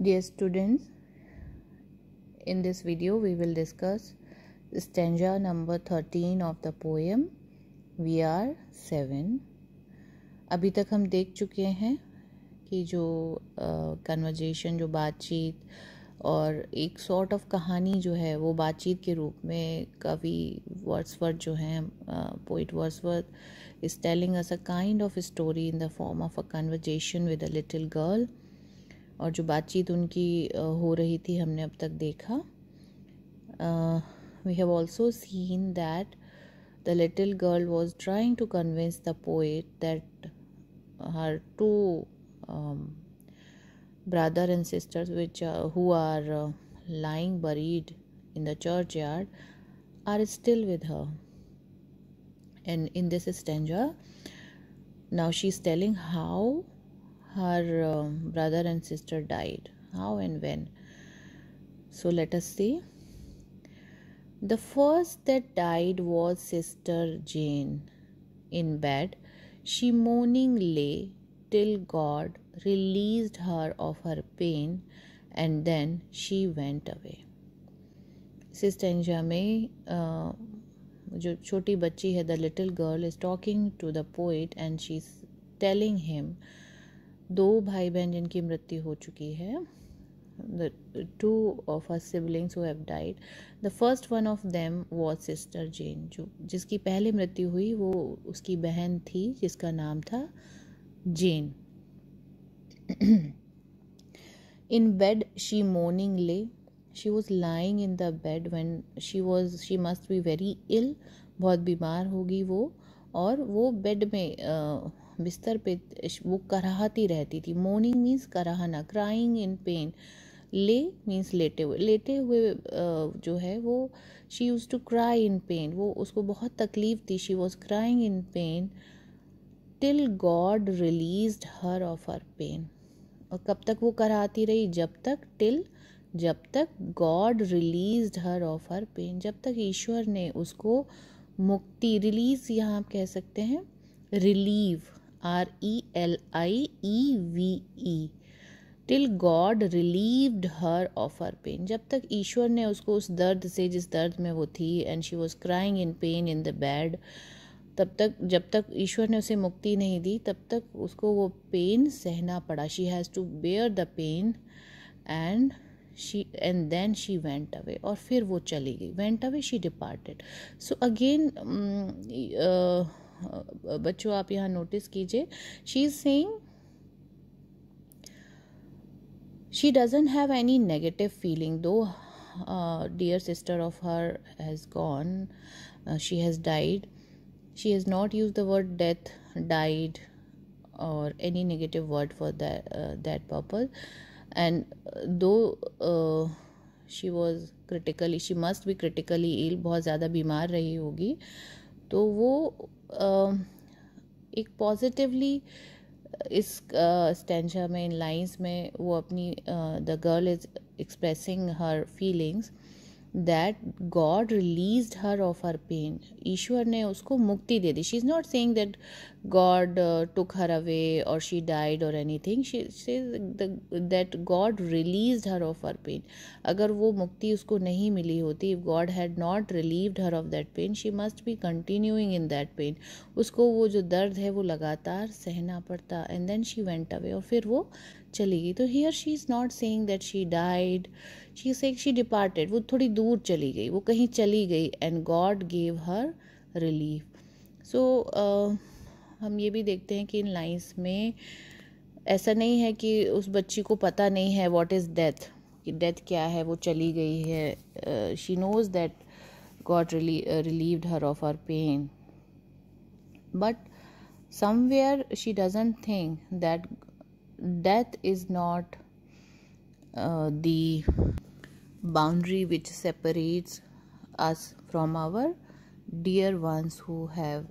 Dear students, in this video we will discuss stanza number 13 of the poem We Are Seven. अभी तक हम देख चुके हैं कि जो कन्वर्जेशन uh, जो बातचीत और एक सॉर्ट ऑफ कहानी जो है वो बातचीत के रूप में कवि वर्ड्सवर्थ जो हैं poet Wordsworth is telling us a kind of story in the form of a conversation with a little girl और जो बातचीत उनकी हो रही थी हमने अब तक देखा we have also seen that the little girl was trying to convince the poet that her two brother and sisters which who are lying buried in the churchyard are still with her and in this stranger now she is telling how her uh, brother and sister died. How and when? So let us see. The first that died was Sister Jane. In bed, she moaning lay till God released her of her pain and then she went away. Sister में uh, जो little girl, is talking to the poet, and she's telling him. दो भाई बहन जिनकी मृत्यु हो चुकी है the two of our siblings who have died the first one of them was sister Jane जो जिसकी पहले मृत्यु हुई वो उसकी बहन थी जिसका नाम था Jane in bed she moaning lay she was lying in the bed when she was she must be very ill बहुत बीमार होगी वो और वो बेड में बिस्तर पे वो कराहती रहती थी मोनिंग मीन्स कराहना crying in pain lay means लेटे हुए लेटे हुए जो है वो she use to cry in pain वो उसको बहुत तकलीफ थी she was crying in pain till God release her of her pain और कब तक वो कराती रही जब तक टिल जब तक God release her of her pain जब तक ईश्वर ने उसको मुक्ति रिलीज यहाँ आप कह सकते हैं relieve R E L I E V E till God relieved her of her pain जब तक ईश्वर ने उसको उस दर्द से जिस दर्द में वो थी and she was crying in pain in the bed तब तक जब तक ईश्वर ने उसे मुक्ति नहीं दी तब तक उसको वो पेन सहना पड़ा she has to bear the pain and she and then she went away और फिर वो चली गई went away she departed so again बच्चों आप यहाँ नोटिस कीजिए she is saying she doesn't have any negative feeling though dear sister of her has gone she has died she has not use the word death died और any negative word for that purpose and though she was critically she must be critically ill बहुत ज़्यादा बीमार रही होगी तो वो um, uh, एक positively इस स्टेंशा uh, में इन लाइन्स में वो अपनी the girl is expressing her feelings that God release her of her pain ईश्वर ने उसको मुक्ति दे दी she is not saying that God took her away और शी डाइड और anything that God release her of her pain अगर वो मुक्ति उसको नहीं मिली होती if God had not relieved her of that pain she must be continuing in that pain उसको वो जो दर्द है वो लगातार सहना पड़ता and then she went away और फिर वो चली गई तो here she is not saying that she died she say she departed वो थोड़ी दूर चली गई वो कहीं चली गई and God gave her relief so हम ये भी देखते हैं कि इन लाइन्स में ऐसा नहीं है कि उस बच्ची को पता नहीं है वॉट इज़ डेथ कि डेथ क्या है वो चली गई है she knows that God relieved her of her pain but somewhere she doesn't think that death is not the boundary which separates us from our dear ones who have